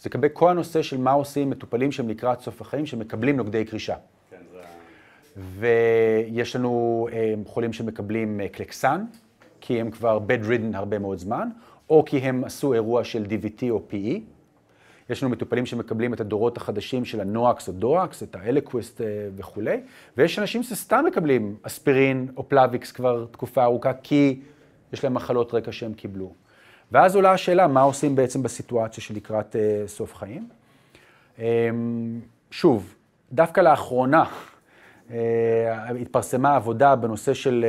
זה לגבי כל הנושא של מה עושים מטופלים שהם לקראת סוף החיים, שמקבלים נוגדי קרישה. כן, ויש לנו אה, חולים שמקבלים אה, קלקסן, כי הם כבר bed ridden הרבה מאוד זמן, או כי הם עשו אירוע של DVT או PE. יש לנו מטופלים שמקבלים את הדורות החדשים של הנואקס או דואקס, את האלקוויסט אה, וכולי, ויש אנשים שסתם מקבלים אספירין או פלאביקס כבר תקופה ארוכה, כי יש להם מחלות רקע שהם קיבלו. ואז עולה השאלה, מה עושים בעצם בסיטואציה שלקראת uh, סוף חיים? Um, שוב, דווקא לאחרונה uh, התפרסמה עבודה בנושא של,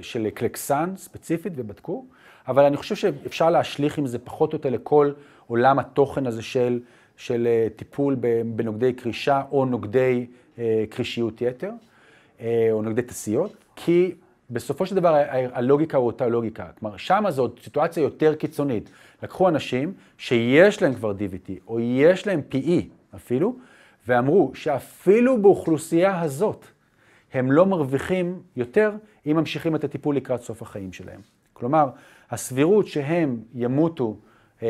uh, של קלקסן ספציפית, ובדקו, אבל אני חושב שאפשר להשליך עם זה פחות או יותר לכל עולם התוכן הזה של, של uh, טיפול בנוגדי קרישה או נוגדי uh, קרישיות יתר, uh, או נוגדי תסיות, כי בסופו של דבר הלוגיקה הוא אותה לוגיקה. כלומר, שם זאת סיטואציה יותר קיצונית. לקחו אנשים שיש להם כבר DVT, או יש להם PE אפילו, ואמרו שאפילו באוכלוסייה הזאת הם לא מרוויחים יותר אם ממשיכים את הטיפול לקראת סוף החיים שלהם. כלומר, הסבירות שהם ימותו אה,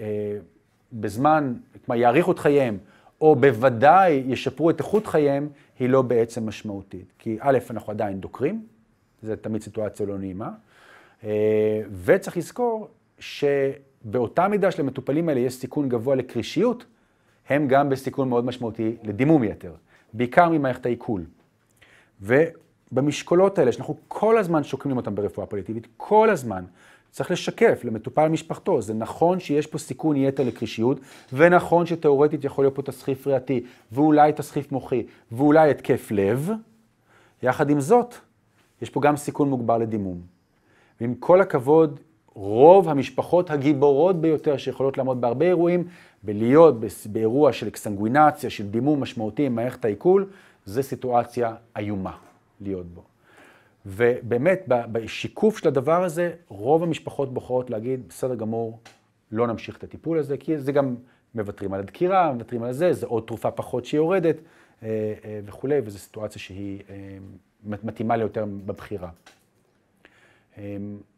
אה, בזמן, כלומר יאריכו את חייהם, או בוודאי ישפרו את איכות חייהם, היא לא בעצם משמעותית. כי א', אנחנו עדיין דוקרים, זה תמיד סיטואציה לא נעימה. אה, וצריך לזכור שבאותה מידה שלמטופלים האלה יש סיכון גבוה לקרישיות, הם גם בסיכון מאוד משמעותי לדימום יתר, בעיקר ממערכת העיכול. ובמשקולות האלה, שאנחנו כל הזמן שוקלים אותם ברפואה פוליטיבית, כל הזמן, צריך לשקף למטופל משפחתו. זה נכון שיש פה סיכון יתר לקרישיות, ונכון שתאורטית יכול להיות פה תסחיף ריאתי, ואולי תסחיף מוחי, ואולי התקף לב. יחד עם זאת, יש פה גם סיכון מוגבר לדימום. ועם כל הכבוד, רוב המשפחות הגיבורות ביותר שיכולות לעמוד בהרבה אירועים, בלהיות באירוע של אקסנגוינציה, של דימום משמעותי עם מערכת העיכול, זה סיטואציה איומה להיות בו. ובאמת, בשיקוף של הדבר הזה, רוב המשפחות בוחרות להגיד, בסדר גמור, לא נמשיך את הטיפול הזה, כי זה גם מוותרים על הדקירה, מוותרים על זה, זה עוד תרופה פחות שיורדת אה, אה, וכולי, וזו סיטואציה שהיא אה, מתאימה ליותר בבחירה. אמ,